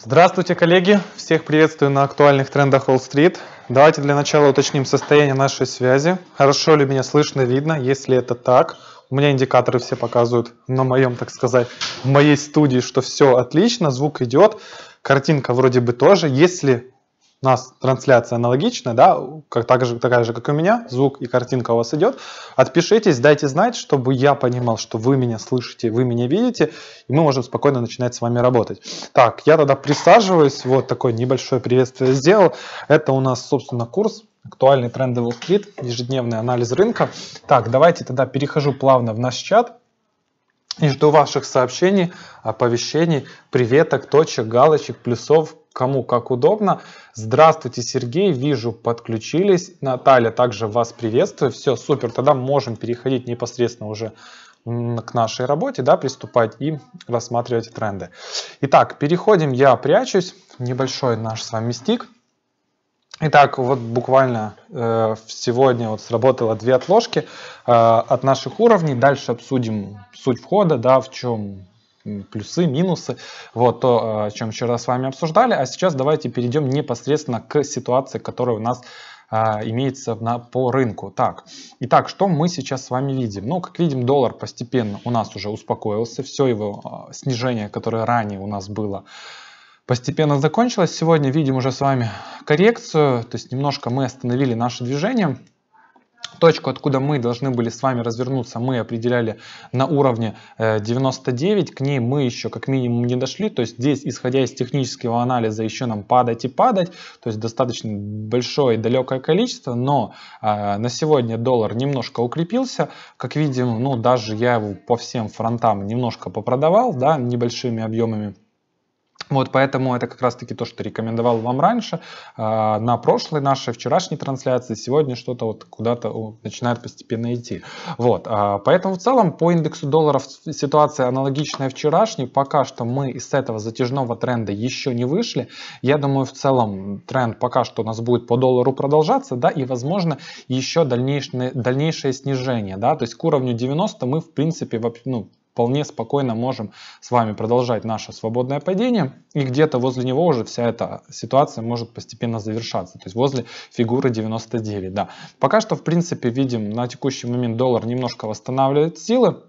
Здравствуйте, коллеги! Всех приветствую на актуальных трендах Wall Street. Давайте для начала уточним состояние нашей связи. Хорошо ли меня слышно, видно? Если это так, у меня индикаторы все показывают на моем, так сказать, в моей студии, что все отлично, звук идет, картинка вроде бы тоже. Если у нас трансляция аналогичная, да, как, так же, такая же, как у меня, звук и картинка у вас идет. Отпишитесь, дайте знать, чтобы я понимал, что вы меня слышите, вы меня видите, и мы можем спокойно начинать с вами работать. Так, я тогда присаживаюсь, вот такое небольшое приветствие сделал. Это у нас, собственно, курс «Актуальный тренды Wall Street», ежедневный анализ рынка. Так, давайте тогда перехожу плавно в наш чат. И жду ваших сообщений, оповещений, приветок, точек, галочек, плюсов, кому как удобно. Здравствуйте, Сергей, вижу, подключились. Наталья, также вас приветствую. Все, супер, тогда можем переходить непосредственно уже к нашей работе, да, приступать и рассматривать тренды. Итак, переходим, я прячусь, небольшой наш с вами стик. Итак, вот буквально э, сегодня вот сработало две отложки э, от наших уровней. Дальше обсудим суть входа, да, в чем плюсы, минусы, вот то, э, о чем вчера с вами обсуждали. А сейчас давайте перейдем непосредственно к ситуации, которая у нас а, имеется на, по рынку. Так, итак, что мы сейчас с вами видим? Ну, как видим, доллар постепенно у нас уже успокоился, все его а, снижение, которое ранее у нас было, постепенно закончилась. Сегодня видим уже с вами коррекцию, то есть немножко мы остановили наше движение. Точку, откуда мы должны были с вами развернуться, мы определяли на уровне 99, э, к ней мы еще как минимум не дошли, то есть здесь, исходя из технического анализа, еще нам падать и падать, то есть достаточно большое и далекое количество, но э, на сегодня доллар немножко укрепился, как видим, ну даже я его по всем фронтам немножко попродавал, да, небольшими объемами. Вот, поэтому это как раз-таки то, что рекомендовал вам раньше. А, на прошлой нашей вчерашней трансляции сегодня что-то вот куда-то начинает постепенно идти. Вот, а, поэтому в целом по индексу долларов ситуация аналогичная вчерашней. Пока что мы из этого затяжного тренда еще не вышли. Я думаю, в целом тренд пока что у нас будет по доллару продолжаться, да, и возможно еще дальнейшее, дальнейшее снижение, да, то есть к уровню 90 мы в принципе ну, вполне спокойно можем с вами продолжать наше свободное падение, и где-то возле него уже вся эта ситуация может постепенно завершаться, то есть возле фигуры 99, да. Пока что, в принципе, видим на текущий момент доллар немножко восстанавливает силы,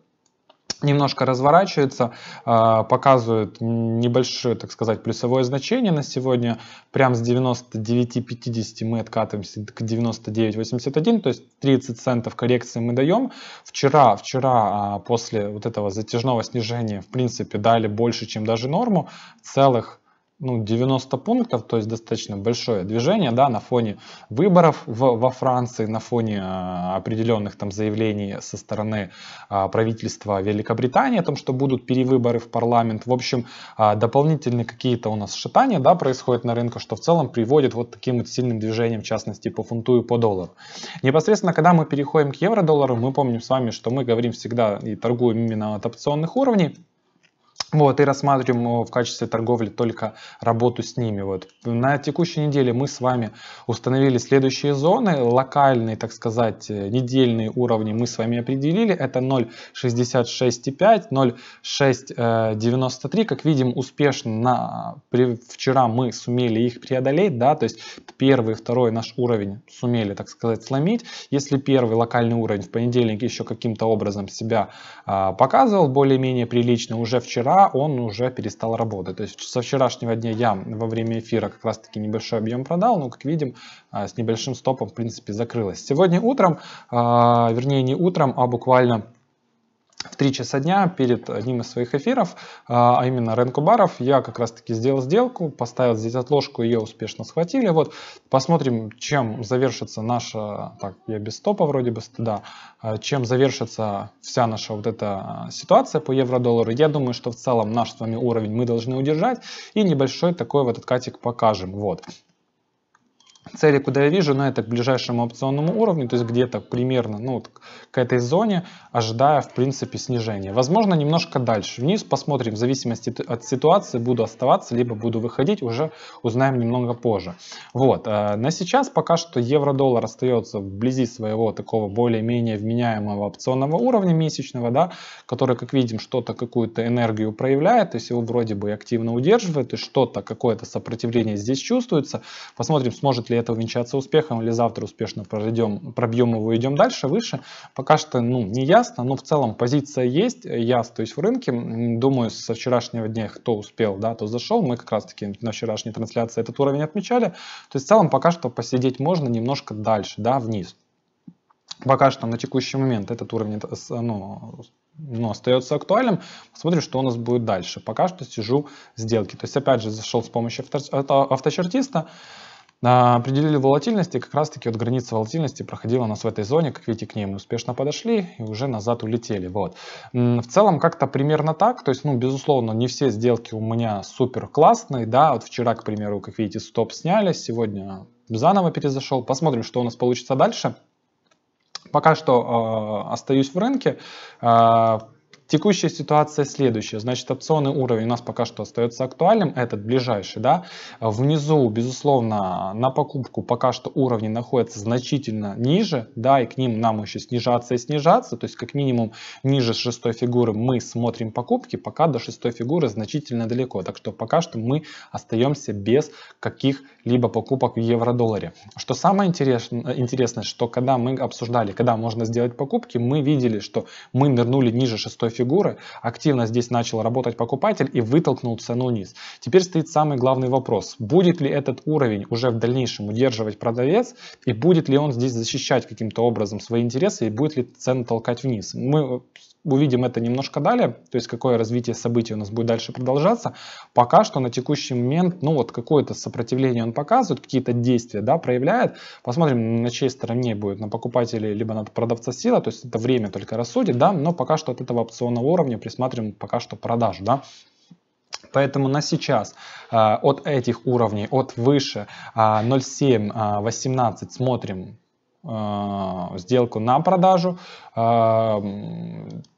немножко разворачивается, а, показывает небольшое, так сказать, плюсовое значение на сегодня. Прям с 99.50 мы откатываемся к 99.81, то есть 30 центов коррекции мы даем. Вчера, вчера а, после вот этого затяжного снижения, в принципе, дали больше, чем даже норму, целых ну, 90 пунктов, то есть достаточно большое движение, да, на фоне выборов в, во Франции, на фоне а, определенных там заявлений со стороны а, правительства Великобритании о том, что будут перевыборы в парламент. В общем, а, дополнительные какие-то у нас шатания, да, происходят на рынке, что в целом приводит вот таким вот сильным движением, в частности, по фунту и по доллару. Непосредственно, когда мы переходим к евро-доллару, мы помним с вами, что мы говорим всегда и торгуем именно от опционных уровней. Вот, и рассматриваем э, в качестве торговли только работу с ними. Вот. На текущей неделе мы с вами установили следующие зоны, локальные, так сказать, э, недельные уровни мы с вами определили. Это 0.66,5, 0.693. Как видим, успешно на, вчера мы сумели их преодолеть, да, то есть первый, второй наш уровень сумели, так сказать, сломить. Если первый локальный уровень в понедельник еще каким-то образом себя а, показывал более-менее прилично, уже вчера он уже перестал работать. То есть со вчерашнего дня я во время эфира как раз-таки небольшой объем продал, но, как видим, а, с небольшим стопом, в принципе, закрылось. Сегодня утром, а, вернее, не утром, а буквально в 3 часа дня перед одним из своих эфиров, а, а именно рынку Баров, я как раз таки сделал сделку, поставил здесь отложку, ее успешно схватили. Вот посмотрим, чем завершится наша, так, я без стопа вроде бы да, а чем завершится вся наша вот эта ситуация по евро-доллару. Я думаю, что в целом наш с вами уровень мы должны удержать и небольшой такой вот откатик покажем. Вот. Цели, куда я вижу, но это к ближайшему опционному уровню, то есть где-то примерно ну, вот к этой зоне, ожидая в принципе снижения. Возможно, немножко дальше вниз, посмотрим, в зависимости от ситуации, буду оставаться, либо буду выходить, уже узнаем немного позже. Вот, э, на сейчас пока что евро-доллар остается вблизи своего такого более-менее вменяемого опционного уровня месячного, да, который, как видим, что-то, какую-то энергию проявляет, то есть его вроде бы активно удерживает, и что-то, какое-то сопротивление здесь чувствуется. Посмотрим, сможет будет ли это увенчаться успехом или завтра успешно пройдем, пробьем его и идем дальше, выше, пока что ну, не ясно, но в целом позиция есть, я остаюсь в рынке, думаю, со вчерашнего дня кто успел, да, то зашел, мы как раз таки на вчерашней трансляции этот уровень отмечали, то есть в целом пока что посидеть можно немножко дальше, да, вниз. Пока что на текущий момент этот уровень э, ну, ну, остается актуальным. Посмотрим, что у нас будет дальше. Пока что сижу сделки. То есть, опять же, зашел с помощью авто, авточертиста. Авто Определили волатильность, и как раз-таки вот граница волатильности проходила у нас в этой зоне, как видите, к ней мы успешно подошли и уже назад улетели. Вот. В целом как-то примерно так, то есть, ну, безусловно, не все сделки у меня супер классные, да, вот вчера, к примеру, как видите, стоп сняли, сегодня заново перезашел, посмотрим, что у нас получится дальше. Пока что э, остаюсь в рынке, э, Текущая ситуация следующая. Значит, опционный уровень у нас пока что остается актуальным, этот ближайший, да. Внизу, безусловно, на покупку пока что уровни находятся значительно ниже, да, и к ним нам еще снижаться и снижаться, то есть как минимум ниже шестой фигуры мы смотрим покупки, пока до шестой фигуры значительно далеко, так что пока что мы остаемся без каких-либо покупок в евро-долларе. Что самое интересное, интересное, что когда мы обсуждали, когда можно сделать покупки, мы видели, что мы нырнули ниже шестой фигуры, фигуры, активно здесь начал работать покупатель и вытолкнул цену вниз. Теперь стоит самый главный вопрос, будет ли этот уровень уже в дальнейшем удерживать продавец и будет ли он здесь защищать каким-то образом свои интересы и будет ли цену толкать вниз. Мы увидим это немножко далее, то есть какое развитие событий у нас будет дальше продолжаться. Пока что на текущий момент, ну вот какое-то сопротивление он показывает, какие-то действия, да, проявляет. Посмотрим, на чьей стороне будет, на покупателя либо на продавца сила, то есть это время только рассудит, да, но пока что от этого опционного уровня присматриваем пока что продажу, да. Поэтому на сейчас э, от этих уровней, от выше 0,7, э, 18 э, смотрим Э, сделку на продажу. Э,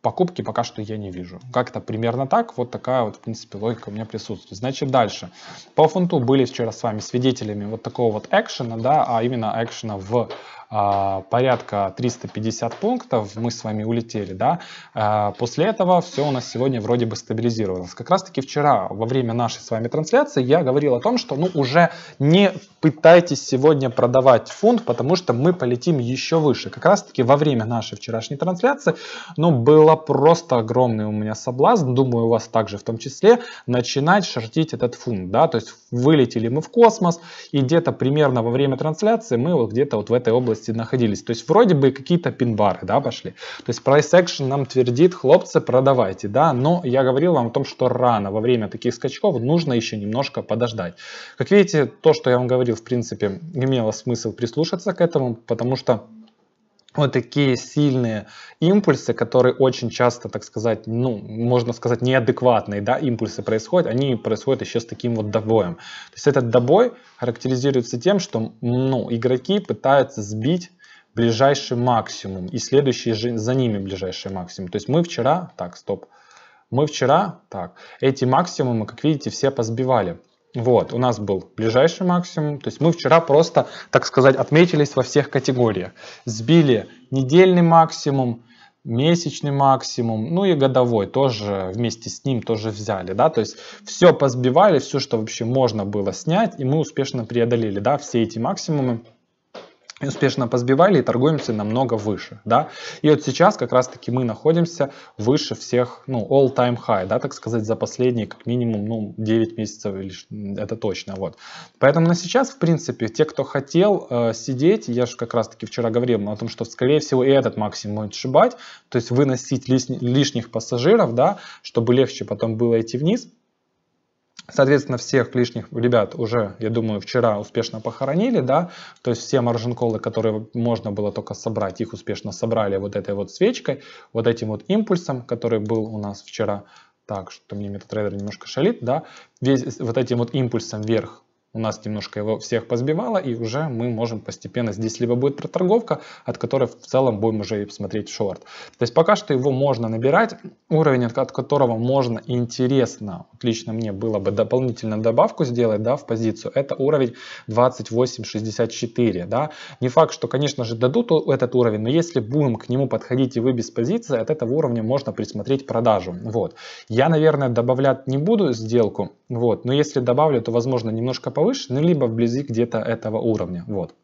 покупки пока что я не вижу. Как-то примерно так. Вот такая вот, в принципе, логика у меня присутствует. Значит, дальше. По фунту были вчера с вами свидетелями вот такого вот экшена, да, а именно экшена в а, порядка 350 пунктов мы с вами улетели, да, а, после этого все у нас сегодня вроде бы стабилизировалось. Как раз таки вчера во время нашей с вами трансляции я говорил о том, что ну уже не пытайтесь сегодня продавать фунт, потому что мы полетим еще выше. Как раз таки во время нашей вчерашней трансляции, ну было просто огромный у меня соблазн, думаю у вас также в том числе, начинать шортить этот фунт, да, то есть вылетели мы в космос и где-то примерно во время трансляции мы вот где-то вот в этой области области находились. То есть вроде бы какие-то пинбары да, пошли. То есть price action нам твердит, хлопцы, продавайте. да. Но я говорил вам о том, что рано во время таких скачков нужно еще немножко подождать. Как видите, то, что я вам говорил, в принципе, имело смысл прислушаться к этому, потому что вот такие сильные импульсы, которые очень часто, так сказать, ну, можно сказать, неадекватные, да, импульсы происходят, они происходят еще с таким вот добоем. То есть этот добой характеризируется тем, что, ну, игроки пытаются сбить ближайший максимум и следующий за ними ближайший максимум. То есть мы вчера, так, стоп, мы вчера, так, эти максимумы, как видите, все позбивали. Вот, у нас был ближайший максимум. То есть мы вчера просто, так сказать, отметились во всех категориях. Сбили недельный максимум, месячный максимум, ну и годовой тоже вместе с ним тоже взяли, да, то есть все позбивали, все, что вообще можно было снять, и мы успешно преодолели, да, все эти максимумы успешно позбивали и торгуемся намного выше, да. И вот сейчас как раз-таки мы находимся выше всех, ну, all-time high, да, так сказать, за последние как минимум, ну, 9 месяцев, или, это точно, вот. Поэтому на сейчас, в принципе, те, кто хотел э, сидеть, я же как раз-таки вчера говорил о том, что, скорее всего, и этот максимум будет сшибать, то есть выносить лишних пассажиров, да, чтобы легче потом было идти вниз – Соответственно, всех лишних ребят уже, я думаю, вчера успешно похоронили, да, то есть все маржин-колы, которые можно было только собрать, их успешно собрали вот этой вот свечкой, вот этим вот импульсом, который был у нас вчера, так, что мне MetaTrader немножко шалит, да, весь вот этим вот импульсом вверх у нас немножко его всех позбивало, и уже мы можем постепенно, здесь либо будет проторговка, от которой в целом будем уже и смотреть шорт. То есть пока что его можно набирать, уровень от которого можно интересно, вот лично мне было бы дополнительно добавку сделать, да, в позицию, это уровень 28.64, да. Не факт, что, конечно же, дадут этот уровень, но если будем к нему подходить и вы без позиции, от этого уровня можно присмотреть продажу, вот. Я, наверное, добавлять не буду сделку, вот, но если добавлю, то, возможно, немножко повыше, ну либо вблизи где-то этого уровня. Вот.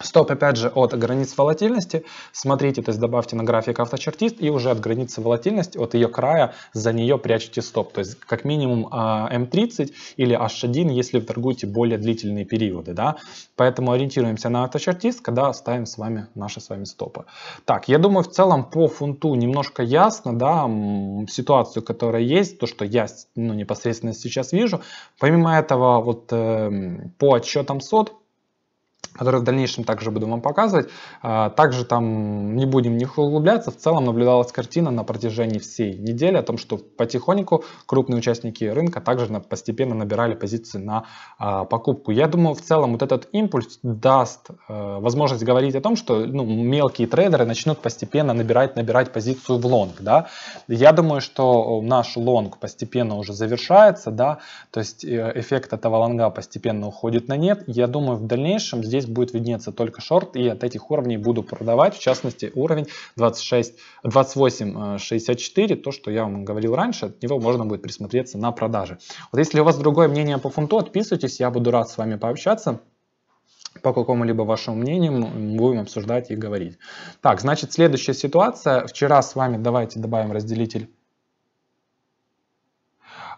Стоп, опять же, от границ волатильности. Смотрите, то есть добавьте на график авточертист и уже от границы волатильности, от ее края, за нее прячете стоп. То есть как минимум а, М30 эм или H1, если вы торгуете более длительные периоды. Да? Поэтому ориентируемся на авточертист, когда ставим с вами наши с вами стопы. Так, я думаю, в целом по фунту немножко ясно, да, ситуацию, которая есть, то, что я ну, непосредственно сейчас вижу. Помимо этого, вот э, по отчетам Сод которые в дальнейшем также буду вам показывать. А, также там не будем них углубляться. В целом наблюдалась картина на протяжении всей недели о том, что потихоньку крупные участники рынка также постепенно набирали позиции на а, покупку. Я думаю, в целом вот этот импульс даст а, возможность говорить о том, что ну, мелкие трейдеры начнут постепенно набирать, набирать позицию в лонг. Да? Я думаю, что наш лонг постепенно уже завершается, да? то есть э, эффект этого лонга постепенно уходит на нет. Я думаю, в дальнейшем здесь будет виднеться только шорт, и от этих уровней буду продавать, в частности, уровень 28.64, э, то, что я вам говорил раньше, от него можно будет присмотреться на продаже. Вот если у вас другое мнение по фунту, отписывайтесь, я буду рад с вами пообщаться по какому-либо вашему мнению будем обсуждать и говорить. Так, значит, следующая ситуация. Вчера с вами давайте добавим разделитель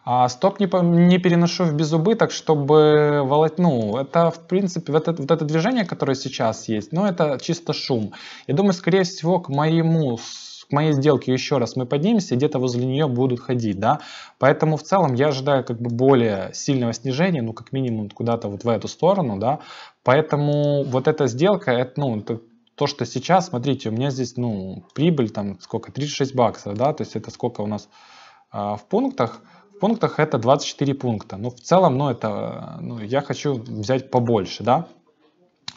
а стоп не, не переношу в безубыток, чтобы волать, ну, это, в принципе, вот это, вот это движение, которое сейчас есть, ну, это чисто шум. Я думаю, скорее всего, к моему к моей сделке еще раз мы поднимемся, где-то возле нее будут ходить, да. Поэтому в целом я ожидаю как бы более сильного снижения, ну как минимум куда-то вот в эту сторону, да. Поэтому вот эта сделка, это, ну, это то, что сейчас, смотрите, у меня здесь, ну, прибыль там сколько, 36 баксов, да, то есть это сколько у нас а, в пунктах, пунктах это 24 пункта. но ну, в целом, ну, это, ну, я хочу взять побольше, да.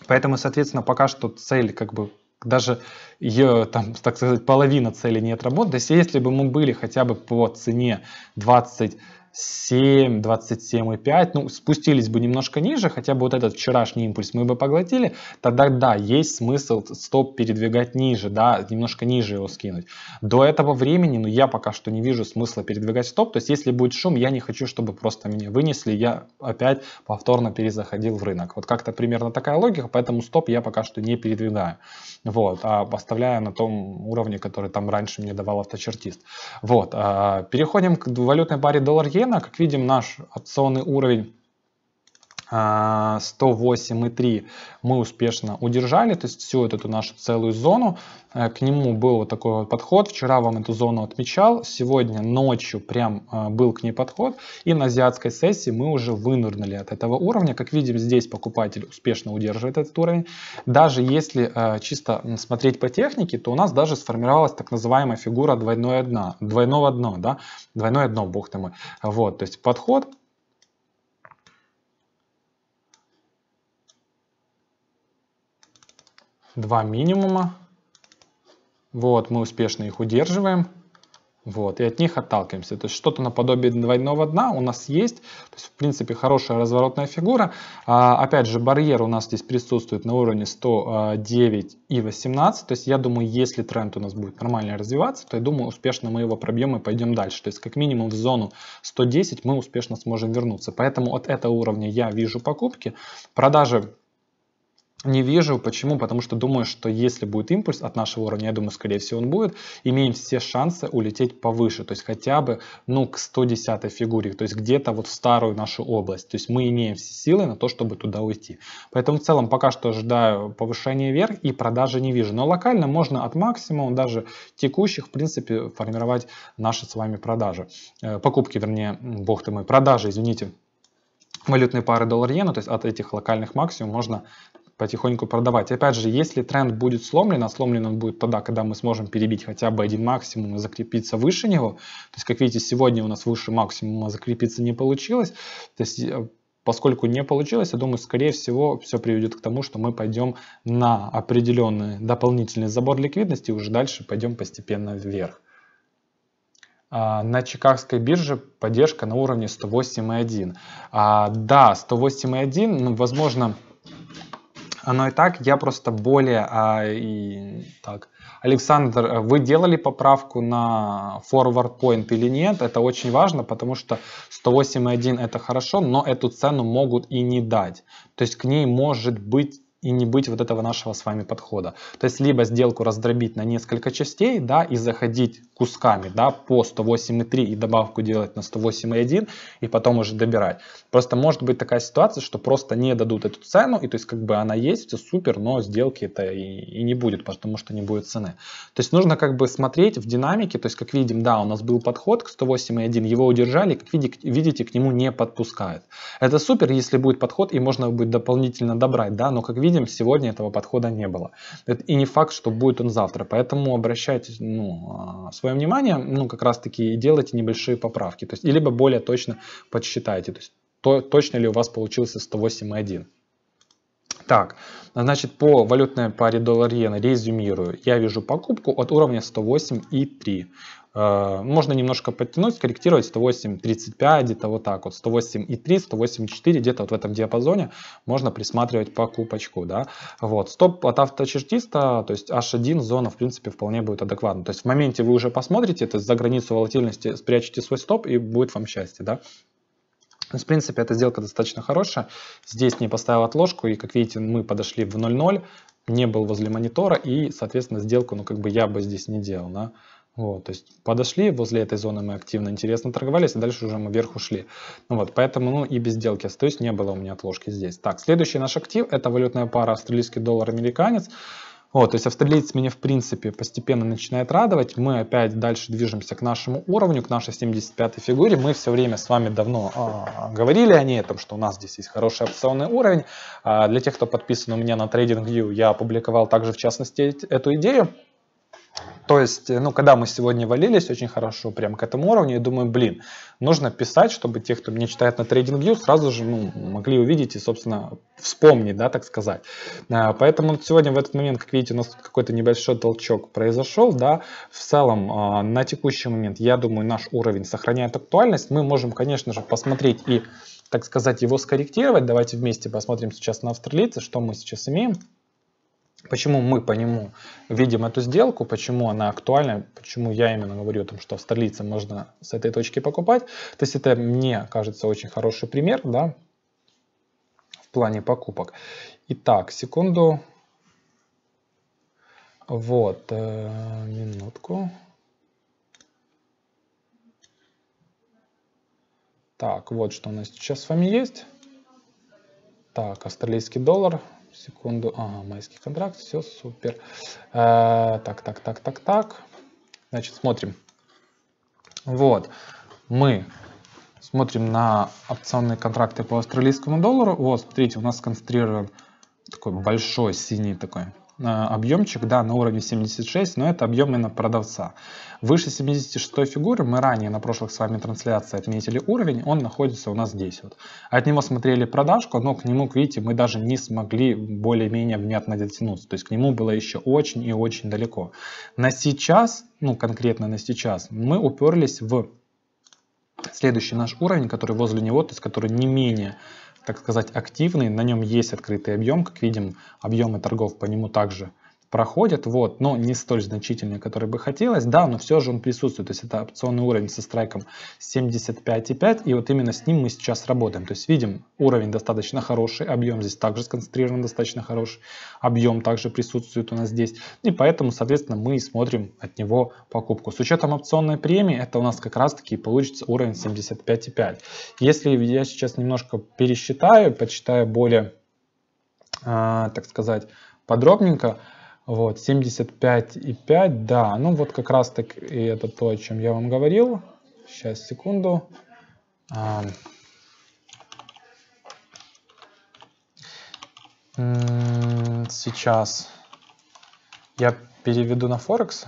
Поэтому, соответственно, пока что цель, как бы, даже ее, там, так сказать, половина цели не отработана. То есть, если бы мы были хотя бы по цене 20 7, 27,5, ну, спустились бы немножко ниже, хотя бы вот этот вчерашний импульс мы бы поглотили, тогда, да, есть смысл стоп передвигать ниже, да, немножко ниже его скинуть. До этого времени, ну, я пока что не вижу смысла передвигать стоп, то есть, если будет шум, я не хочу, чтобы просто меня вынесли, я опять повторно перезаходил в рынок. Вот как-то примерно такая логика, поэтому стоп я пока что не передвигаю, вот, а оставляю на том уровне, который там раньше мне давал авточертист. Вот, а, переходим к валютной паре доллар-евро, рынок. Как видим, наш опционный уровень 108,3 а, мы успешно удержали, то есть всю эту нашу целую зону. Э, к нему был вот такой вот подход. Вчера вам эту зону отмечал, сегодня ночью прям э, был к ней подход. И на азиатской сессии мы уже вынырнули от этого уровня. Как видим, здесь покупатель успешно удерживает этот уровень. Даже если э, чисто смотреть по технике, то у нас даже сформировалась так называемая фигура двойное дно. Двойного дно, да? Двойное дно, бог ты мой. Вот, то есть подход два минимума. Вот, мы успешно их удерживаем. Вот, и от них отталкиваемся. То есть что-то наподобие двойного дна у нас есть. То есть, в принципе, хорошая разворотная фигура. А, опять же, барьер у нас здесь присутствует на уровне 109 а, и 18. То есть я думаю, если тренд у нас будет нормально развиваться, то я думаю, успешно мы его пробьем и пойдем дальше. То есть как минимум в зону 110 мы успешно сможем вернуться. Поэтому от этого уровня я вижу покупки. Продажи не вижу. Почему? Потому что думаю, что если будет импульс от нашего уровня, я думаю, скорее всего он будет, имеем все шансы улететь повыше, то есть хотя бы ну, к 110 фигуре, то есть где-то вот в старую нашу область. То есть мы имеем все силы на то, чтобы туда уйти. Поэтому в целом пока что ожидаю повышения вверх и продажи не вижу. Но локально можно от максимума даже текущих, в принципе, формировать наши с вами продажи. Э, покупки, вернее, бог ты мой, продажи, извините валютные пары доллар-иена, то есть от этих локальных максимум можно потихоньку продавать. Опять же, если тренд будет сломлен, а сломлен он будет тогда, когда мы сможем перебить хотя бы один максимум и закрепиться выше него, то есть, как видите, сегодня у нас выше максимума закрепиться не получилось, то есть, э, поскольку не получилось, я думаю, скорее всего, все приведет к тому, что мы пойдем на определенный дополнительный забор ликвидности и уже дальше пойдем постепенно вверх. А, на Чикагской бирже поддержка на уровне 108,1. А, да, 108,1, ну, возможно, оно и так, я просто более... А, и, так. Александр, э, вы делали поправку на forward point или нет? Это очень важно, потому что 108.1 это хорошо, но эту цену могут и не дать. То есть к ней может быть и не быть вот этого нашего с вами подхода. То есть либо сделку раздробить на несколько частей, да, и заходить кусками, да, по 108,3 и добавку делать на 108,1 и потом уже добирать. Просто может быть такая ситуация, что просто не дадут эту цену, и то есть как бы она есть, все супер, но сделки это и, и не будет, потому что не будет цены. То есть нужно как бы смотреть в динамике, то есть как видим, да, у нас был подход к 108,1, его удержали, как видите, к нему не подпускают. Это супер, если будет подход и можно будет дополнительно добрать, да, но как видим видим, сегодня этого подхода не было. И не факт, что будет он завтра. Поэтому обращайте ну, а, свое внимание, ну, как раз таки делайте небольшие поправки. То есть, либо более точно подсчитайте, то есть, то, точно ли у вас получился 108,1. Так, значит, по валютной паре доллар-иена резюмирую. Я вижу покупку от уровня 108,3. Э, можно немножко подтянуть, скорректировать 108.35, где-то вот так вот, 108.3, 108.4, где-то вот в этом диапазоне можно присматривать по купочку, да. Вот, стоп от авточертиста, то есть H1 зона, в принципе, вполне будет адекватна. То есть в моменте вы уже посмотрите, то есть за границу волатильности спрячете свой стоп и будет вам счастье, да. То есть, в принципе, эта сделка достаточно хорошая. Здесь не поставил отложку, и, как видите, мы подошли в 0.0, не был возле монитора, и, соответственно, сделку, ну, как бы я бы здесь не делал, да. Вот, то есть подошли, возле этой зоны мы активно интересно торговались, а дальше уже мы вверх ушли. Ну вот, поэтому ну, и без сделки остаюсь, не было у меня отложки здесь. Так, следующий наш актив, это валютная пара австралийский доллар-американец. Вот, то есть австралиец меня в принципе постепенно начинает радовать. Мы опять дальше движемся к нашему уровню, к нашей 75 й фигуре. Мы все время с вами давно а, говорили о ней, о том, что у нас здесь есть хороший опционный уровень. А, для тех, кто подписан у меня на TradingView, я опубликовал также в частности эту идею. То есть, э, ну, когда мы сегодня валились очень хорошо прям к этому уровню, я думаю, блин, нужно писать, чтобы те, кто меня читает на TradingView, сразу же ну, могли увидеть и, собственно, вспомнить, да, так сказать. А, поэтому сегодня в этот момент, как видите, у нас какой-то небольшой толчок произошел, да. В целом, а, на текущий момент, я думаю, наш уровень сохраняет актуальность. Мы можем, конечно же, посмотреть и, так сказать, его скорректировать. Давайте вместе посмотрим сейчас на австралийца, что мы сейчас имеем почему мы по нему видим эту сделку, почему она актуальна, почему я именно говорю о том, что в столице можно с этой точки покупать. То есть это мне кажется очень хороший пример, да, в плане покупок. Итак, секунду. Вот, э, минутку. Так, вот что у нас сейчас с вами есть. Так, австралийский доллар, секунду. Ага, майский контракт, все супер. А, так, так, так, так, так. Значит, смотрим. Вот, мы смотрим на опционные контракты по австралийскому доллару. Вот, смотрите, у нас сконцентрирован такой большой синий такой Э, объемчик, да, на уровне 76, но это объем именно продавца. Выше 76 фигуры мы ранее на прошлых с вами трансляциях отметили уровень, он находится у нас здесь вот. От него смотрели продажку, но к нему, видите, мы даже не смогли более-менее внятно дотянуться, то есть к нему было еще очень и очень далеко. На сейчас, ну конкретно на сейчас, мы уперлись в следующий наш уровень, который возле него, то есть который не менее так сказать, активный, на нем есть открытый объем, как видим, объемы торгов по нему также проходит, вот, но не столь значительный, который бы хотелось, да, но все же он присутствует, то есть это опционный уровень со страйком 75,5, и вот именно с ним мы сейчас работаем, то есть видим уровень достаточно хороший, объем здесь также сконцентрирован достаточно хороший, объем также присутствует у нас здесь, и поэтому, соответственно, мы смотрим от него покупку. С учетом опционной премии, это у нас как раз-таки получится уровень 75,5. Если я сейчас немножко пересчитаю, подсчитаю более, э, так сказать, подробненько, вот, 75,5, да, ну вот как раз так и это то, о чем я вам говорил. Сейчас, секунду. А, сейчас я переведу на Форекс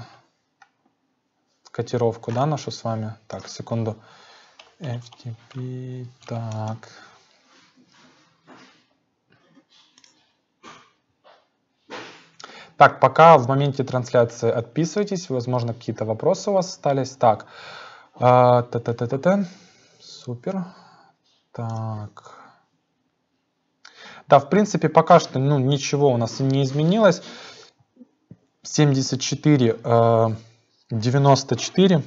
котировку, да, нашу с вами. Так, секунду. FTP, так. Так, пока в моменте трансляции отписывайтесь. Возможно, какие-то вопросы у вас остались. Так, а, та-та-та-та-та. Супер. Так. Да, в принципе, пока что ну, ничего у нас не изменилось. 74, 94. Э,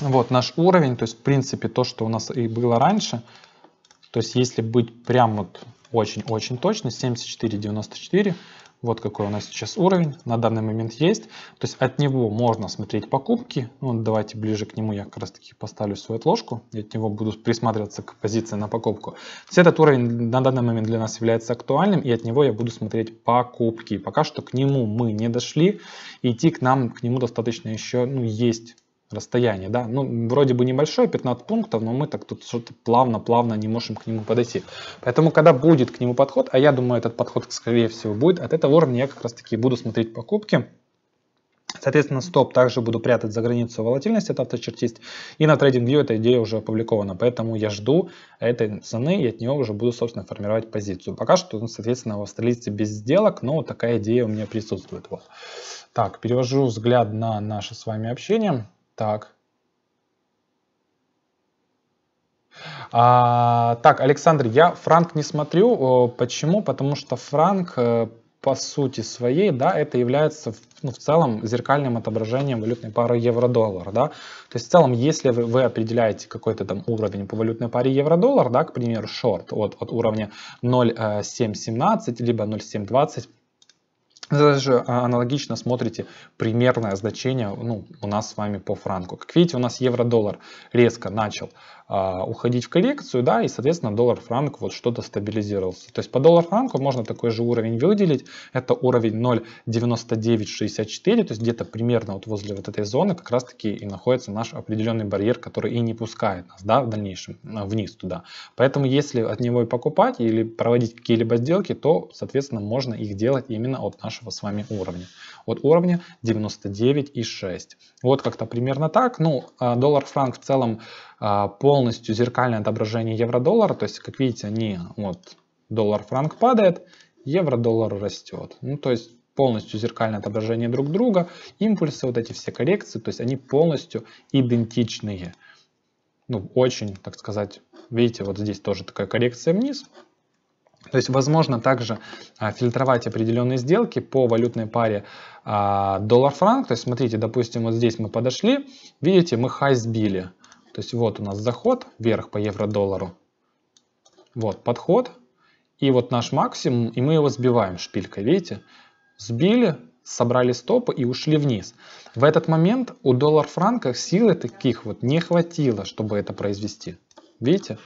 вот наш уровень, то есть, в принципе, то, что у нас и было раньше. То есть, если быть прям вот очень-очень точно, 74, 94. Вот какой у нас сейчас уровень на данный момент есть. То есть от него можно смотреть покупки. Ну, давайте ближе к нему я как раз таки поставлю свою отложку. Я от него буду присматриваться к позиции на покупку. То есть этот уровень на данный момент для нас является актуальным. И от него я буду смотреть покупки. Пока что к нему мы не дошли. Идти к нам, к нему достаточно еще ну, есть расстояние, да, ну, вроде бы небольшое, 15 пунктов, но мы так тут что-то плавно-плавно не можем к нему подойти. Поэтому, когда будет к нему подход, а я думаю, этот подход, скорее всего, будет, от этого уровня я как раз-таки буду смотреть покупки, Соответственно, стоп также буду прятать за границу волатильности это авточертист. И на TradingView эта идея уже опубликована, поэтому я жду этой цены и от нее уже буду, собственно, формировать позицию. Пока что, ну, соответственно, в австралийце без сделок, но такая идея у меня присутствует. Вот. Так, перевожу взгляд на наше с вами общение. Так. А, так, Александр, я Франк не смотрю. Почему? Потому что Франк э, по сути своей, да, это является ну, в целом зеркальным отображением валютной пары евро-доллар, да. То есть в целом, если вы, вы определяете какой-то там уровень по валютной паре евро-доллар, да, к примеру, шорт от, от уровня 0,717 э, либо 0,720, даже а, аналогично смотрите примерное значение ну, у нас с вами по франку. Как видите, у нас евро-доллар резко начал а, уходить в коррекцию, да, и, соответственно, доллар-франк вот что-то стабилизировался. То есть по доллар-франку можно такой же уровень выделить, это уровень 0.9964, то есть где-то примерно вот возле вот этой зоны как раз-таки и находится наш определенный барьер, который и не пускает нас, да, в дальнейшем а, вниз туда. Поэтому если от него и покупать или проводить какие-либо сделки, то, соответственно, можно их делать именно от нашего с вами уровня от уровня 99,6. Вот как-то примерно так. Ну, а, доллар-франк в целом а, полностью зеркальное отображение евро-доллара. То есть, как видите, они, вот, доллар-франк падает, евро-доллар растет. Ну, то есть, полностью зеркальное отображение друг друга, импульсы, вот эти все коррекции, то есть они полностью идентичные. Ну, очень, так сказать, видите, вот здесь тоже такая коррекция вниз, то есть возможно также а, фильтровать определенные сделки по валютной паре а, доллар-франк. То есть смотрите, допустим, вот здесь мы подошли, видите, мы хай сбили. То есть вот у нас заход вверх по евро-доллару. Вот подход. И вот наш максимум, и мы его сбиваем шпилькой, видите? Сбили, собрали стопы и ушли вниз. В этот момент у доллар-франка силы таких вот не хватило, чтобы это произвести. Видите?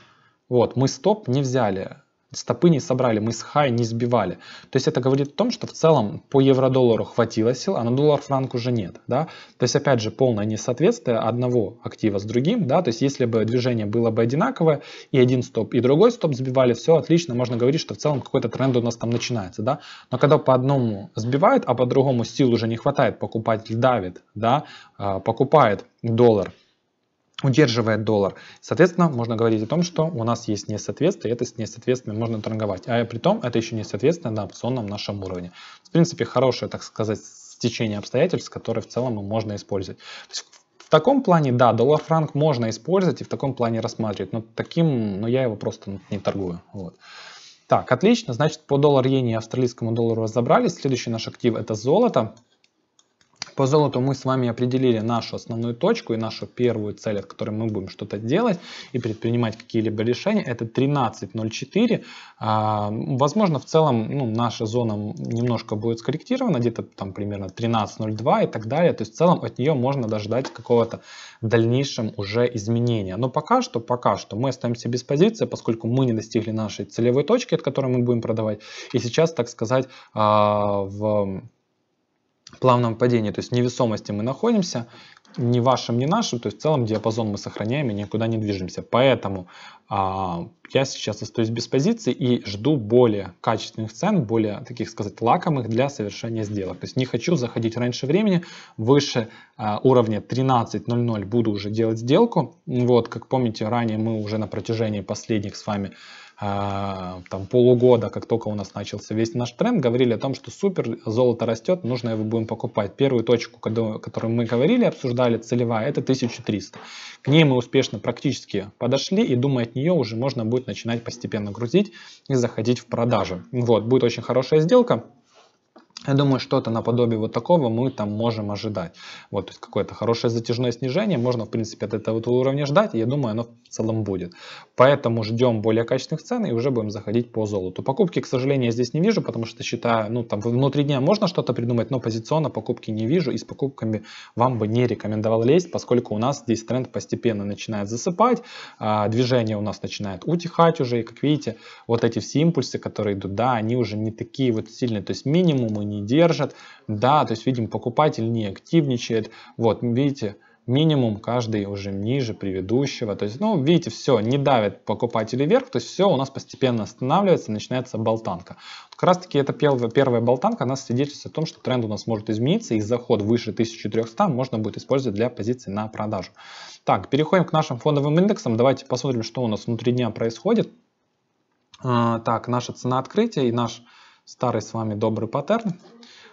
Вот, мы стоп не взяли стопы не собрали, мы с хай не сбивали. То есть это говорит о том, что в целом по евро-доллару хватило сил, а на доллар-франк уже нет. Да? То есть опять же полное несоответствие одного актива с другим. Да? То есть если бы движение было бы одинаковое, и один стоп, и другой стоп сбивали, все отлично, можно говорить, что в целом какой-то тренд у нас там начинается. Да? Но когда по одному сбивает, а по другому сил уже не хватает, покупатель давит, да? А, покупает доллар, удерживает доллар. Соответственно, можно говорить о том, что у нас есть несоответствие, это несоответствие можно торговать. А при том, это еще несоответствие на опционном нашем уровне. В принципе, хорошее, так сказать, стечение обстоятельств, которые в целом можно использовать. То есть, в таком плане, да, доллар-франк можно использовать и в таком плане рассматривать, но таким, но ну, я его просто не торгую. Вот. Так, отлично, значит, по доллар-иене и австралийскому доллару разобрались. Следующий наш актив – это золото. По золоту мы с вами определили нашу основную точку и нашу первую цель, от которой мы будем что-то делать и предпринимать какие-либо решения. Это 13.04. А, возможно, в целом ну, наша зона немножко будет скорректирована, где-то там примерно 13.02 и так далее. То есть в целом от нее можно дождать какого-то дальнейшем уже изменения. Но пока что, пока что мы остаемся без позиции, поскольку мы не достигли нашей целевой точки, от которой мы будем продавать. И сейчас, так сказать, а, в плавном падении, то есть невесомости мы находимся, ни вашим, ни нашим, то есть в целом диапазон мы сохраняем и никуда не движемся. Поэтому а, я сейчас остаюсь без позиции и жду более качественных цен, более таких сказать лакомых для совершения сделок. То есть не хочу заходить раньше времени, выше а, уровня 13.00 буду уже делать сделку. Вот, как помните, ранее мы уже на протяжении последних с вами а, там, полугода, как только у нас начался весь наш тренд, говорили о том, что супер, золото растет, нужно его будем покупать. Первую точку, о которой мы говорили, обсуждали, целевая, это 1300. К ней мы успешно практически подошли, и думаю, от нее уже можно будет начинать постепенно грузить и заходить в продажи. Вот, будет очень хорошая сделка. Я думаю, что-то наподобие вот такого мы там можем ожидать. Вот, то есть какое-то хорошее затяжное снижение можно, в принципе, от этого уровня ждать, и я думаю, оно в целом будет. Поэтому ждем более качественных цен и уже будем заходить по золоту. Покупки, к сожалению, я здесь не вижу, потому что считаю, ну, там внутри дня можно что-то придумать, но позиционно покупки не вижу, и с покупками вам бы не рекомендовал лезть, поскольку у нас здесь тренд постепенно начинает засыпать, а, движение у нас начинает утихать уже, и как видите, вот эти все импульсы, которые идут, да, они уже не такие вот сильные, то есть минимумы не не держат, да, то есть видим, покупатель не активничает, вот, видите, минимум каждый уже ниже предыдущего. То есть, ну, видите, все, не давит покупатели вверх, то есть все у нас постепенно останавливается, начинается болтанка. Как раз таки это первая, первая болтанка, она свидетельствует о том, что тренд у нас может измениться, и заход выше 1300 можно будет использовать для позиции на продажу. Так, переходим к нашим фондовым индексам, давайте посмотрим, что у нас внутри дня происходит. А, так, наша цена открытия и наш старый с вами добрый паттерн.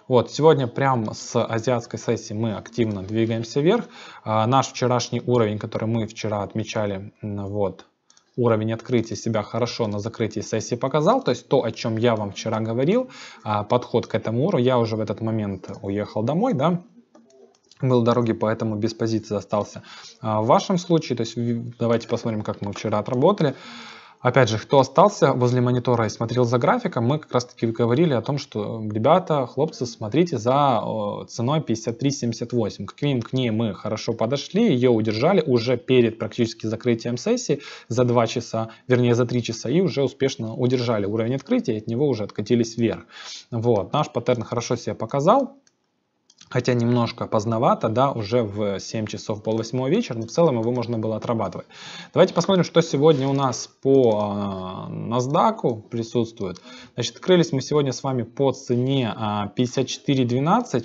Вот, сегодня прям с азиатской сессии мы активно двигаемся вверх. А, наш вчерашний уровень, который мы вчера отмечали, вот, уровень открытия себя хорошо на закрытии сессии показал, то есть то, о чем я вам вчера говорил, а, подход к этому уровню, я уже в этот момент уехал домой, да, был дороги, поэтому без позиции остался. А, в вашем случае, то есть давайте посмотрим, как мы вчера отработали. Опять же, кто остался возле монитора и смотрел за графиком, мы как раз таки говорили о том, что, э, ребята, хлопцы, смотрите за ценой 53.78. Как минимум к ней мы хорошо подошли, ее удержали уже перед практически закрытием сессии за 2 часа, вернее за 3 часа, и уже успешно удержали уровень открытия, и от него уже откатились вверх. Вот, наш паттерн хорошо себя показал, хотя немножко поздновато, да, уже в 7 часов полвосьмого вечера, но в целом его можно было отрабатывать. Давайте посмотрим, что сегодня у нас по а, NASDAQ присутствует. Значит, открылись мы сегодня с вами по цене 54.12. А,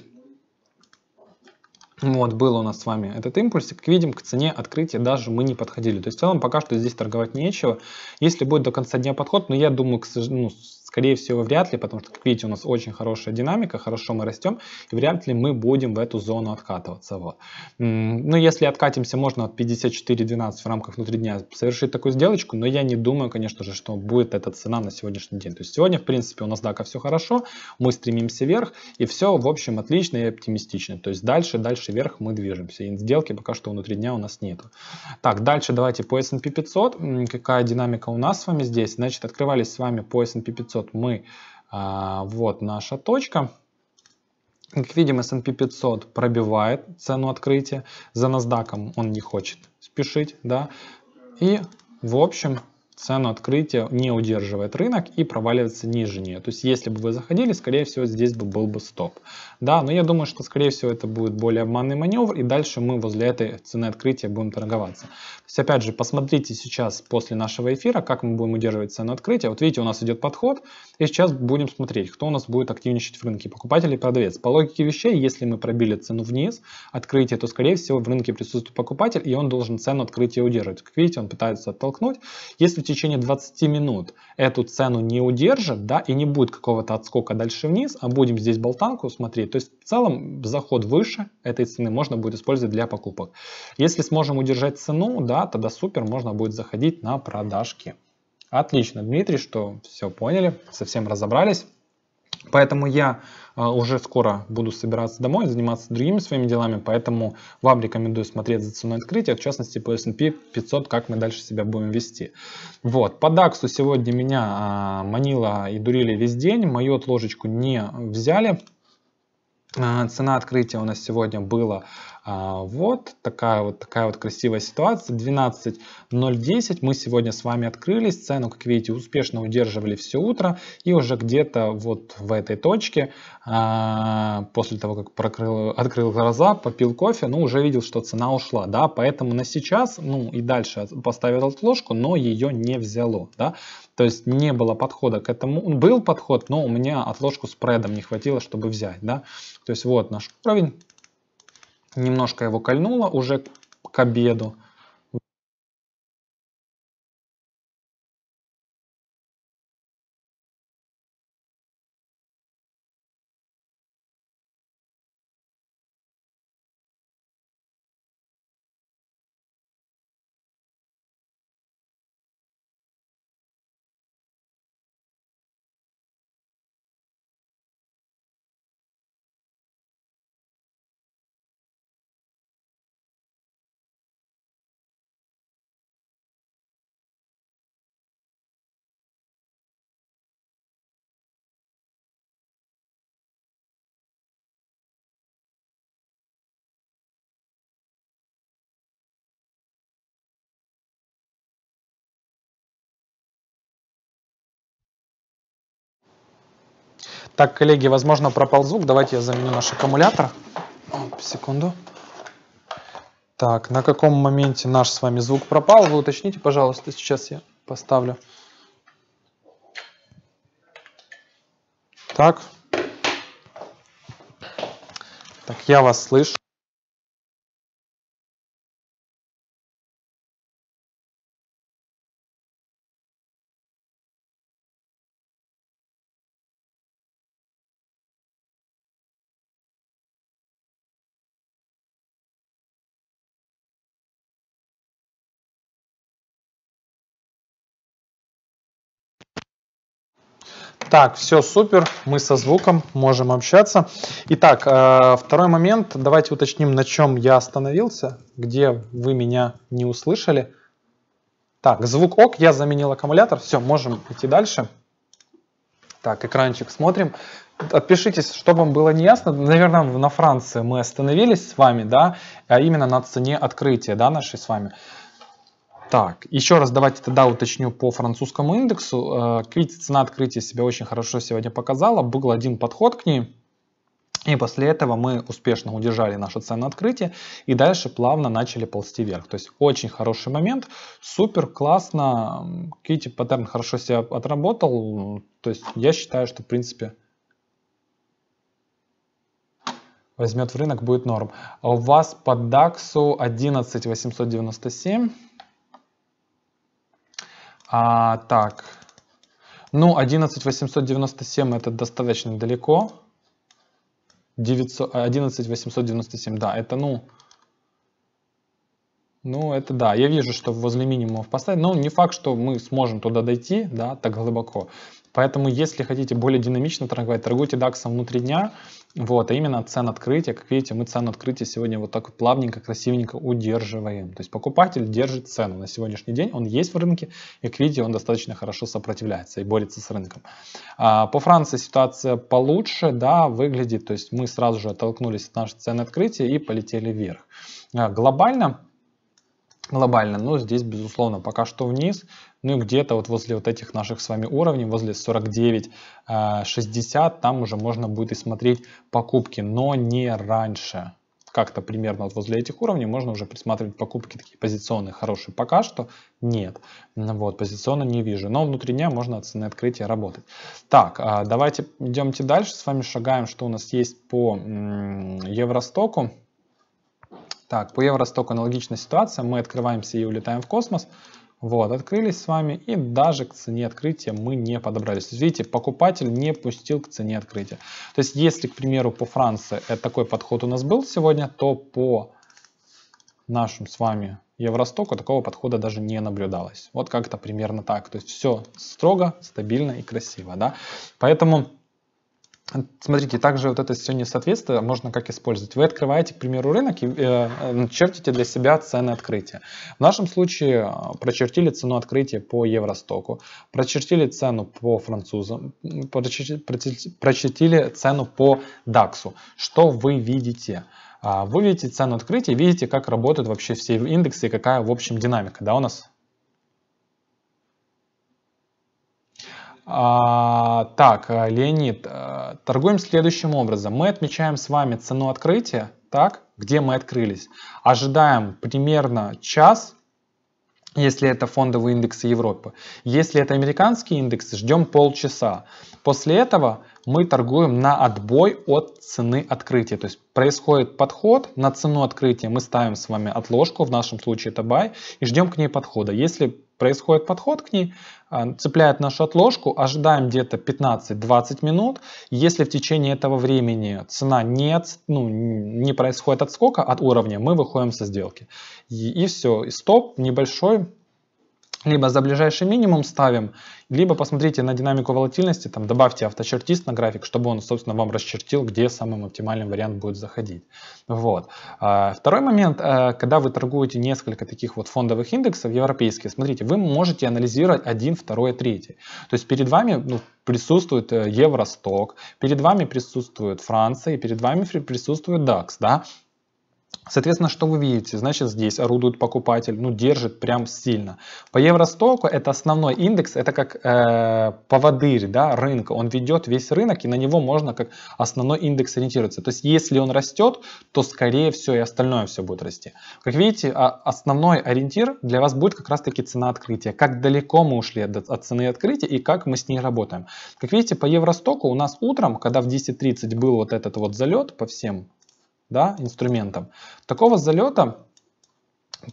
вот, был у нас с вами этот импульс, и, как видим, к цене открытия даже мы не подходили. То есть, в целом, пока что здесь торговать нечего. Если будет до конца дня подход, но я думаю, к, ну, Скорее всего, вряд ли, потому что, как видите, у нас очень хорошая динамика, хорошо мы растем, и вряд ли мы будем в эту зону откатываться. Вот. Но ну, если откатимся, можно от 54.12 в рамках внутри дня совершить такую сделочку, но я не думаю, конечно же, что будет эта цена на сегодняшний день. То есть сегодня, в принципе, у нас DACA все хорошо, мы стремимся вверх, и все, в общем, отлично и оптимистично. То есть дальше, дальше вверх мы движемся, и сделки пока что внутри дня у нас нету. Так, дальше давайте по S&P 500. Какая динамика у нас с вами здесь? Значит, открывались с вами по S&P 500 500 мы, а, вот наша точка. Как видим, S&P 500 пробивает цену открытия, за NASDAQ он не хочет спешить, да, и в общем открытия не удерживает рынок и проваливается ниже нее. То есть, если бы вы заходили, скорее всего, здесь бы был бы стоп. Да, но я думаю, что, скорее всего, это будет более обманный маневр, и дальше мы возле этой цены открытия будем торговаться. То есть, опять же, посмотрите сейчас после нашего эфира, как мы будем удерживать цену открытия. Вот видите, у нас идет подход, и сейчас будем смотреть, кто у нас будет активничать в рынке, покупатель или продавец. По логике вещей, если мы пробили цену вниз, открытие, то, скорее всего, в рынке присутствует покупатель, и он должен цену открытия удерживать. Как видите, он пытается оттолкнуть. Если течение 20 минут эту цену не удержит, да, и не будет какого-то отскока дальше вниз, а будем здесь болтанку смотреть, то есть в целом заход выше этой цены можно будет использовать для покупок. Если сможем удержать цену, да, тогда супер, можно будет заходить на продажки. Отлично, Дмитрий, что все поняли, совсем разобрались. Поэтому я э, уже скоро буду собираться домой, заниматься другими своими делами, поэтому вам рекомендую смотреть за ценой открытия, в частности по S&P 500, как мы дальше себя будем вести. Вот, по DAX сегодня меня а, манило и дурили весь день, мою отложечку не взяли, а, Цена открытия у нас сегодня была а, вот такая вот такая вот красивая ситуация. 12.010 мы сегодня с вами открылись. Цену, как видите, успешно удерживали все утро. И уже где-то вот в этой точке, а, после того, как прокрыл, открыл глаза, попил кофе, ну, уже видел, что цена ушла. Да? Поэтому на сейчас, ну и дальше поставил отложку, но ее не взяло. Да? То есть не было подхода к этому. Был подход, но у меня отложку спредом не хватило, чтобы взять. Да? То есть вот наш уровень немножко его кольнуло уже к обеду. Так, коллеги, возможно, пропал звук. Давайте я заменю наш аккумулятор. Оп, секунду. Так, на каком моменте наш с вами звук пропал? Вы уточните, пожалуйста. Сейчас я поставлю. Так. Так, я вас слышу. Так, все супер, мы со звуком можем общаться. Итак, э, второй момент, давайте уточним, на чем я остановился, где вы меня не услышали. Так, звук ок, я заменил аккумулятор, все, можем идти дальше. Так, экранчик смотрим. Отпишитесь, чтобы вам было неясно. Наверное, на Франции мы остановились с вами, да, а именно на цене открытия, да, нашей с вами. Так, еще раз давайте тогда уточню по французскому индексу. Э, цена открытия себя очень хорошо сегодня показала. Был один подход к ней. И после этого мы успешно удержали наше ценооткрытие и дальше плавно начали ползти вверх. То есть очень хороший момент, супер классно, Кити паттерн хорошо себя отработал. То есть я считаю, что в принципе возьмет в рынок будет норм. А у вас по DAX 11897. А, так. Ну, 11897 это достаточно далеко. 900, 11897, да, это ну... Ну, это да, я вижу, что возле минимумов поставить, но не факт, что мы сможем туда дойти, да, так глубоко. Поэтому, если хотите более динамично торговать, торгуйте DAX внутри дня, вот, а именно цен открытия, как видите, мы цену открытия сегодня вот так вот плавненько, красивенько удерживаем. То есть покупатель держит цену на сегодняшний день, он есть в рынке, и как видите, он достаточно хорошо сопротивляется и борется с рынком. А, по Франции ситуация получше, да, выглядит, то есть мы сразу же оттолкнулись от нашей цены открытия и полетели вверх. А, глобально глобально, но ну, здесь, безусловно, пока что вниз. Ну и где-то вот возле вот этих наших с вами уровней, возле 49-60, э, там уже можно будет и смотреть покупки, но не раньше. Как-то примерно вот возле этих уровней можно уже присматривать покупки такие позиционные, хорошие. Пока что нет. Вот, позиционно не вижу. Но внутри дня можно от цены открытия работать. Так, а давайте идемте дальше. С вами шагаем, что у нас есть по Евростоку. Так, по Евростоку аналогичная ситуация. Мы открываемся и улетаем в космос. Вот, открылись с вами и даже к цене открытия мы не подобрались. То есть, видите, покупатель не пустил к цене открытия. То есть, если, к примеру, по Франции э, такой подход у нас был сегодня, то по нашим с вами Евростоку такого подхода даже не наблюдалось. Вот как-то примерно так. То есть, все строго, стабильно и красиво. Да? Поэтому Смотрите, также вот это все несоответствие можно как использовать. Вы открываете, к примеру, рынок и э, э чертите для себя цены открытия. В нашем случае э, прочертили цену открытия по Евростоку, прочертили цену по французам, прочертили, прочертили цену по DAX. Что вы видите? А, вы видите цену открытия, видите, как работают вообще все индексы и какая в общем динамика да, у нас А, так, э, Леонид, э, торгуем следующим образом. Мы отмечаем с вами цену открытия, так, где мы открылись. Ожидаем примерно час, если это фондовые индексы Европы. Если это американские индексы, ждем полчаса. После этого мы торгуем на отбой от цены открытия. То есть происходит подход на цену открытия. Мы ставим с вами отложку, в нашем случае это buy, и ждем к ней подхода. Если происходит подход к ней, а, цепляет нашу отложку, ожидаем где-то 15-20 минут. Если в течение этого времени цена не, ну, не происходит отскока от уровня, мы выходим со сделки. И, и все, и стоп небольшой, либо за ближайший минимум ставим, либо посмотрите на динамику волатильности, там добавьте авточертист на график, чтобы он, собственно, вам расчертил, где самым оптимальным вариант будет заходить. Вот. А, второй момент, э, когда вы торгуете несколько таких вот фондовых индексов европейских, смотрите, вы можете анализировать один, второй, третий. То есть перед вами ну, присутствует э, Евросток, перед вами присутствует Франция, и перед вами присутствует DAX, да, Соответственно, что вы видите? Значит, здесь орудует покупатель, ну, держит прям сильно. По Евростоку это основной индекс, это как э, поводырь да, рынка. Он ведет весь рынок, и на него можно как основной индекс ориентироваться. То есть, если он растет, то скорее всего и остальное все будет расти. Как видите, а, основной ориентир для вас будет как раз-таки цена открытия. Как далеко мы ушли от, от цены открытия и как мы с ней работаем. Как видите, по Евростоку у нас утром, когда в 10.30 был вот этот вот залет по всем да, инструментом. Такого залета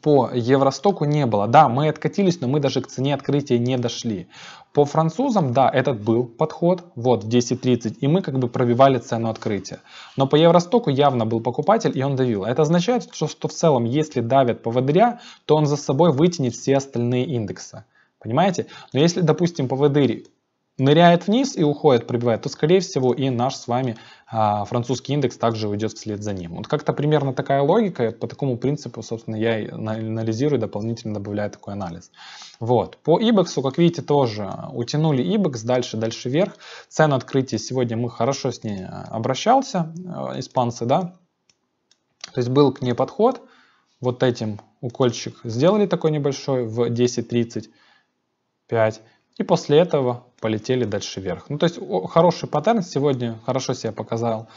по Евростоку не было. Да, мы откатились, но мы даже к цене открытия не дошли. По французам, да, этот был подход, вот, 10.30, и мы как бы пробивали цену открытия. Но по Евростоку явно был покупатель, и он давил. Это означает, что, что в целом, если давят поводыря, а, то он за собой вытянет все остальные индексы. Понимаете? Но если, допустим, поводырь ныряет вниз и уходит, пробивает, то, скорее всего, и наш с вами а, французский индекс также уйдет вслед за ним. Вот как-то примерно такая логика, по такому принципу, собственно, я и анализирую, дополнительно добавляю такой анализ. Вот. По IBEX, как видите, тоже утянули IBEX дальше, дальше вверх. Цена открытия сегодня мы хорошо с ней а, обращался, а, испанцы, да, то есть был к ней подход, вот этим укольчик сделали такой небольшой в 10.35, и после этого полетели дальше вверх. Ну, то есть хороший паттерн сегодня хорошо себя показал.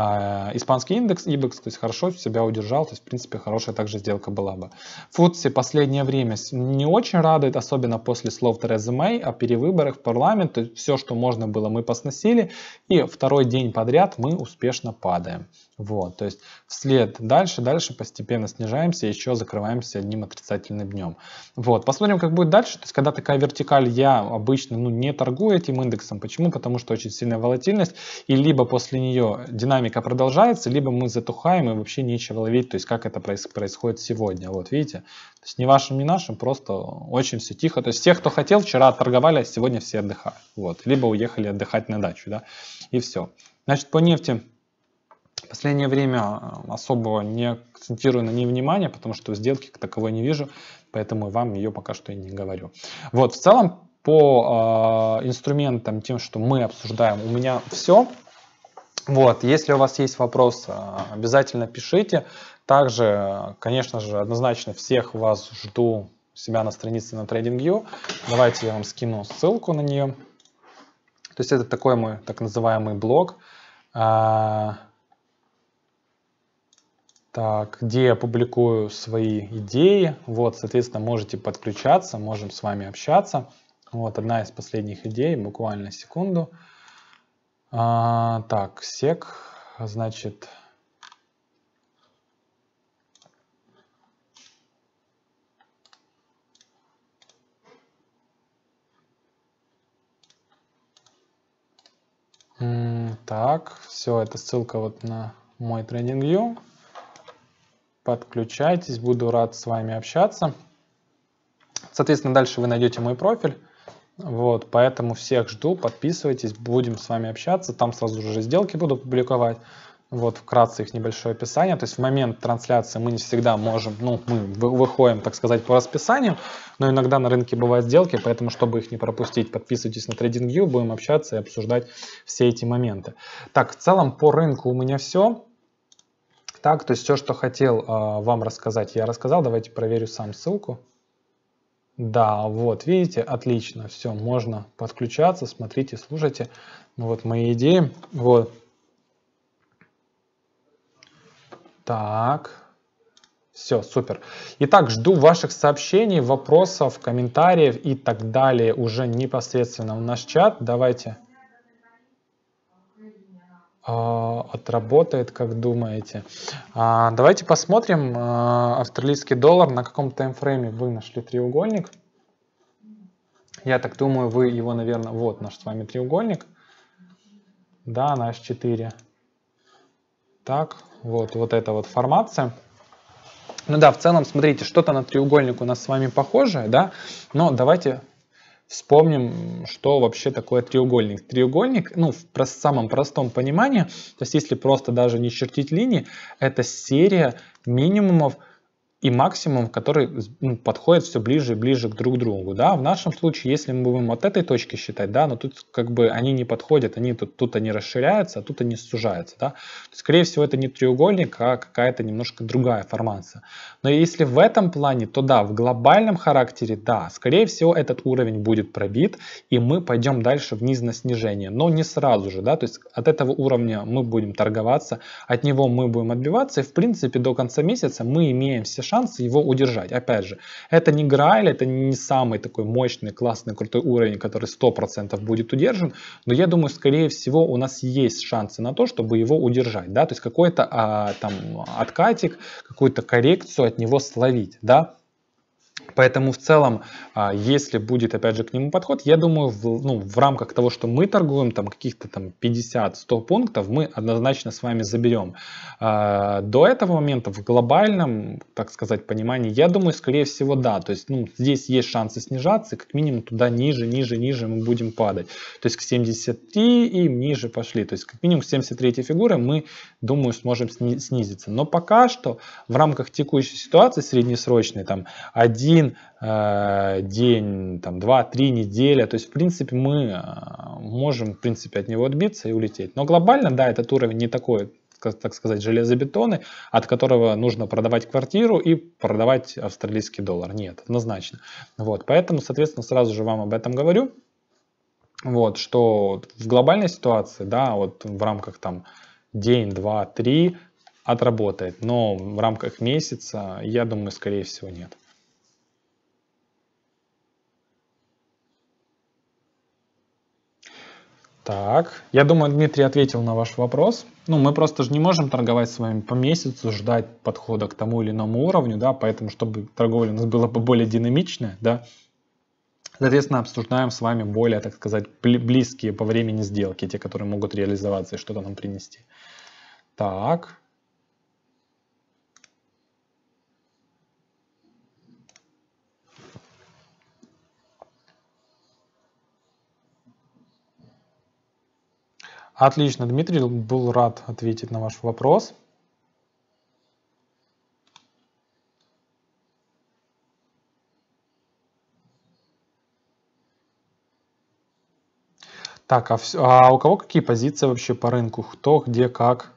А, испанский индекс, IBEX, то есть хорошо себя удержал, то есть в принципе хорошая также сделка была бы. Футси последнее время не очень радует, особенно после слов Терезы Мэй о перевыборах в парламент. То есть все, что можно было, мы посносили. И второй день подряд мы успешно падаем. Вот, то есть вслед дальше, дальше постепенно снижаемся, еще закрываемся одним отрицательным днем. Вот, посмотрим, как будет дальше. То есть, когда такая вертикаль, я обычно ну, не торгую этим индексом. Почему? Потому что очень сильная волатильность, и либо после нее динамика динамика продолжается, либо мы затухаем и вообще нечего ловить, то есть как это происходит сегодня, вот видите, то есть не вашим, не нашим, просто очень все тихо, то есть те, кто хотел, вчера торговали, а сегодня все отдыхают, вот, либо уехали отдыхать на дачу, да, и все. Значит, по нефти в последнее время э, особо не акцентирую на ней внимание, потому что сделки таковой не вижу, поэтому вам ее пока что и не говорю. Вот, в целом, по э, инструментам, тем, что мы обсуждаем, у меня все. Вот, если у вас есть вопрос, э, обязательно пишите. Также, конечно же, однозначно всех вас жду себя на странице на TradingView. Давайте я вам скину ссылку на нее. То есть это такой мой так называемый блог, а, так, где я публикую свои идеи. Вот, соответственно, можете подключаться, можем с вами общаться. Вот одна из последних идей, буквально секунду. А, так, сек, значит... Так, все, это ссылка вот на мой TradingView. Подключайтесь, буду рад с вами общаться. Соответственно, дальше вы найдете мой профиль. Вот, поэтому всех жду, подписывайтесь, будем с вами общаться. Там сразу же сделки буду публиковать. Вот вкратце их небольшое описание. То есть в момент трансляции мы не всегда можем, ну, мы выходим, так сказать, по расписанию, но иногда на рынке бывают сделки, поэтому, чтобы их не пропустить, подписывайтесь на TradingView, будем общаться и обсуждать все эти моменты. Так, в целом по рынку у меня все. Так, то есть все, что хотел э, вам рассказать, я рассказал. Давайте проверю сам ссылку. Да, вот, видите, отлично, все, можно подключаться, смотрите, слушайте. Ну вот мои идеи, вот. Так, все, супер. Итак, жду ваших сообщений, вопросов, комментариев и так далее уже непосредственно в наш чат. Давайте Э, отработает, как думаете. А, давайте посмотрим э, австралийский доллар, на каком таймфрейме вы нашли треугольник. Я так думаю, вы его, наверное, вот наш с вами треугольник. Да, наш 4. Так, вот, вот эта вот формация. Ну да, в целом, смотрите, что-то на треугольник у нас с вами похожее, да, но давайте вспомним, что вообще такое треугольник. Треугольник, ну, в самом простом понимании, то есть если просто даже не чертить линии, это серия минимумов и максимум, который ну, подходит все ближе и ближе к друг другу. Да? В нашем случае, если мы будем от этой точки считать, да, но тут как бы они не подходят, они тут, тут они расширяются, а тут они сужаются. Да? Скорее всего, это не треугольник, а какая-то немножко другая формация. Но если в этом плане, то да, в глобальном характере, да, скорее всего, этот уровень будет пробит, и мы пойдем дальше вниз на снижение, но не сразу же, да, то есть от этого уровня мы будем торговаться, от него мы будем отбиваться, и в принципе до конца месяца мы имеем все шанс его удержать. Опять же, это не Грааль, это не самый такой мощный, классный, крутой уровень, который 100% будет удержан, но я думаю, скорее всего, у нас есть шансы на то, чтобы его удержать, да, то есть какой-то а, там откатик, какую-то коррекцию от него словить, да, Поэтому в целом, а, если будет, опять же, к нему подход, я думаю, в, ну, в рамках того, что мы торгуем, там каких-то там 50-100 пунктов, мы однозначно с вами заберем. А, до этого момента в глобальном, так сказать, понимании, я думаю, скорее всего, да. То есть, ну, здесь есть шансы снижаться, как минимум туда ниже, ниже, ниже мы будем падать. То есть, к 73 и ниже пошли. То есть, как минимум, к 73 фигуры мы, думаю, сможем снизиться. Но пока что в рамках текущей ситуации среднесрочной, там, один один э, день, там, два-три недели. То есть, в принципе, мы э, можем, в принципе, от него отбиться и улететь. Но глобально, да, этот уровень не такой, так сказать, железобетоны, от которого нужно продавать квартиру и продавать австралийский доллар. Нет, однозначно. Вот, поэтому, соответственно, сразу же вам об этом говорю. Вот, что в глобальной ситуации, да, вот в рамках там день, два, три отработает, но в рамках месяца, я думаю, скорее всего, нет. Так, я думаю, Дмитрий ответил на ваш вопрос. Ну, мы просто же не можем торговать с вами по месяцу, ждать подхода к тому или иному уровню, да, поэтому, чтобы торговля у нас была более динамичная, да, соответственно, обсуждаем с вами более, так сказать, близкие по времени сделки, те, которые могут реализоваться и что-то нам принести. Так, Отлично, Дмитрий был рад ответить на ваш вопрос. Так, а, все, а у кого какие позиции вообще по рынку? Кто, где, как?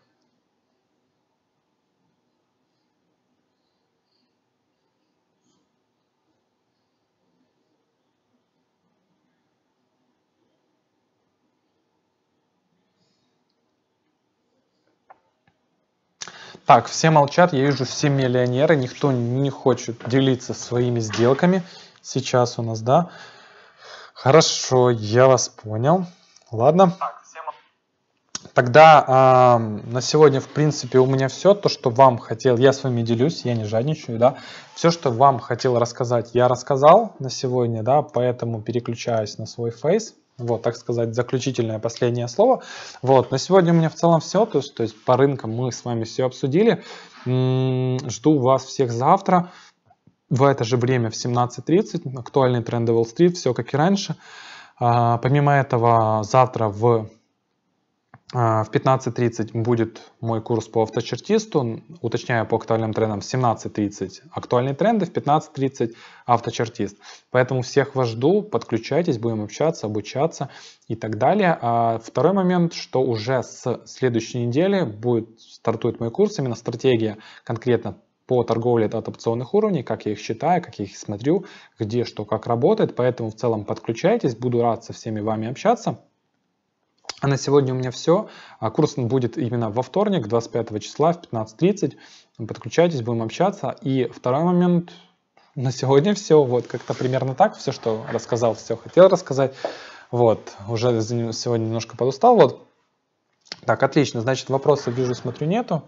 Так, все молчат, я вижу, все миллионеры, никто не хочет делиться своими сделками. Сейчас у нас, да? Хорошо, я вас понял. Ладно. Тогда э, на сегодня, в принципе, у меня все, то, что вам хотел, я с вами делюсь, я не жадничаю, да. Все, что вам хотел рассказать, я рассказал на сегодня, да, поэтому переключаюсь на свой фейс. Вот, так сказать, заключительное последнее слово. Вот, на сегодня у меня в целом все. То есть, то есть по рынкам мы с вами все обсудили. Жду вас всех завтра в это же время в 17.30. Актуальные тренды Wall Street, все как и раньше. А, помимо этого, завтра в а, в 15.30 будет мой курс по авточертисту, уточняю по актуальным трендам в 17.30 актуальные тренды, в 15.30 авточертист. Поэтому всех вас жду, подключайтесь, будем общаться, обучаться и так далее. А второй момент, что уже с следующей недели будет, стартует мой курс, именно стратегия конкретно по торговле от опционных уровней, как я их считаю, как я их смотрю, где что, как работает. Поэтому в целом подключайтесь, буду рад со всеми вами общаться. А на сегодня у меня все. А курс будет именно во вторник, 25 числа в 15.30. Подключайтесь, будем общаться. И второй момент. На сегодня все. Вот как-то примерно так. Все, что рассказал, все хотел рассказать. Вот. Уже сегодня немножко подустал. Вот. Так, отлично. Значит, вопросов, вижу, смотрю, нету.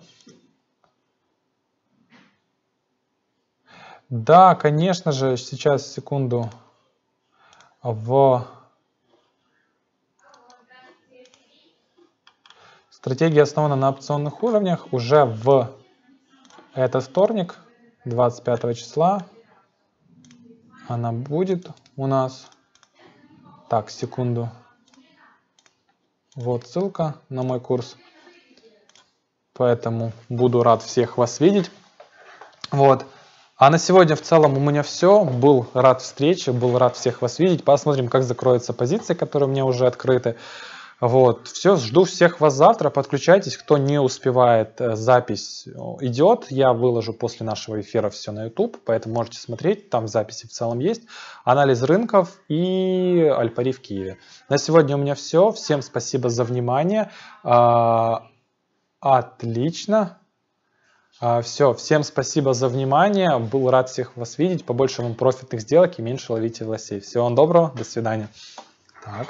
Да, конечно же, сейчас, секунду, в Стратегия основана на опционных уровнях. Уже в этот вторник, 25 числа, она будет у нас. Так, секунду. Вот ссылка на мой курс. Поэтому буду рад всех вас видеть. Вот. А на сегодня в целом у меня все. Был рад встрече, был рад всех вас видеть. Посмотрим, как закроются позиции, которые у меня уже открыты. Вот, все, жду всех вас завтра, подключайтесь, кто не успевает, э, запись идет, я выложу после нашего эфира все на YouTube, поэтому можете смотреть, там записи в целом есть, анализ рынков и Альпари в Киеве. На сегодня у меня все, всем спасибо за внимание, а, отлично, а, все, всем спасибо за внимание, был рад всех вас видеть, побольше вам профитных сделок и меньше ловите лосей. Всего вам доброго, до свидания. Так.